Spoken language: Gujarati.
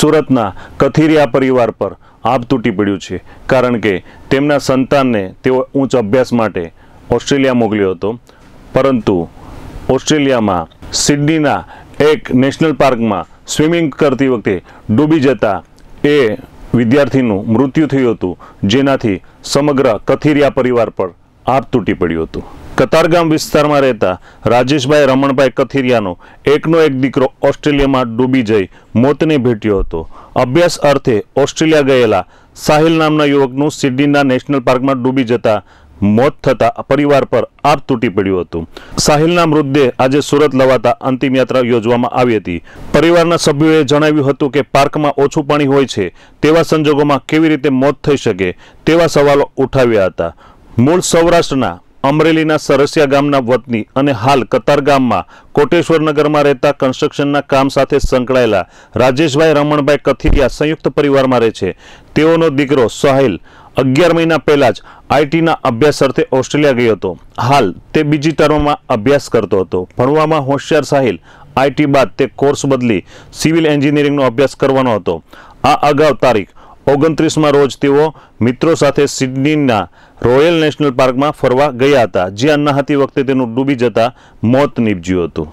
સુરતના કથિરિયા પરિવાર પર આભ તૂટી પડ્યું છે કારણ કે તેમના સંતાનને તેઓ ઉચ્ચ અભ્યાસ માટે ઓસ્ટ્રેલિયા મોકલ્યો હતો પરંતુ ઓસ્ટ્રેલિયામાં સિડનીના એક નેશનલ પાર્કમાં સ્વિમિંગ કરતી વખતે ડૂબી જતા એ વિદ્યાર્થીનું મૃત્યુ થયું હતું જેનાથી સમગ્ર કથિરિયા પરિવાર પર આભ તૂટી પડ્યું હતું કતારગામ વિસ્તારમાં રહેતા રાજેશભાઈ રમણભાઈ કથિરિયાનો એકનો એક દીકરો ઓસ્ટ્રેલિયામાં ડૂબી જઈ મોતને ભેટ્યો હતો અભ્યાસ અર્થે ઓસ્ટ્રેલિયા ગયેલા સાહિલ નામના યુવકનું સિડનીના નેશનલ પાર્કમાં ડૂબી જતા મોત થતાં પરિવાર પર આપ તૂટી પડ્યું હતું સાહિલના મૃતદેહ આજે સુરત લવાતા અંતિમ યાત્રા યોજવામાં આવી હતી પરિવારના સભ્યોએ જણાવ્યું હતું કે પાર્કમાં ઓછું પાણી હોય છે તેવા સંજોગોમાં કેવી રીતે મોત થઈ શકે તેવા સવાલો ઉઠાવ્યા હતા મૂળ સૌરાષ્ટ્રના અમરેલીના સરસિયા ગામના વતની અને હાલ કતાર ગામમાં કોટેશ્વરનગરમાં રહેતા કન્સ્ટ્રક્શનના કામ સાથે સંકળાયેલા રાજેશભાઈ રમણભાઈ કથિરિયા સંયુક્ત પરિવારમાં રહે છે તેઓનો દીકરો સાહિલ અગિયાર મહિના પહેલાં જ આઈટીના અભ્યાસ અર્થે ઓસ્ટ્રેલિયા ગયો હતો હાલ તે બીજી ટર્મમાં અભ્યાસ કરતો હતો ભણવામાં હોશિયાર સાહિલ આઈટી બાદ તે કોર્સ બદલી સિવિલ એન્જિનિયરિંગનો અભ્યાસ કરવાનો હતો આ અગાઉ તારીખ ઓગણત્રીસમાં રોજ તેઓ મિત્રો સાથે સિડનીના રોયલ નેશનલ પાર્કમાં ફરવા ગયા હતા જ્યાં ન વખતે તેનું ડૂબી જતા મોત નીપજ્યું હતું